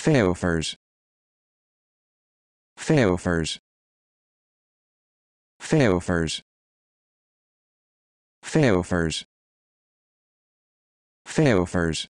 Theophers. Theophers. Theophers. Theophers. Theophers.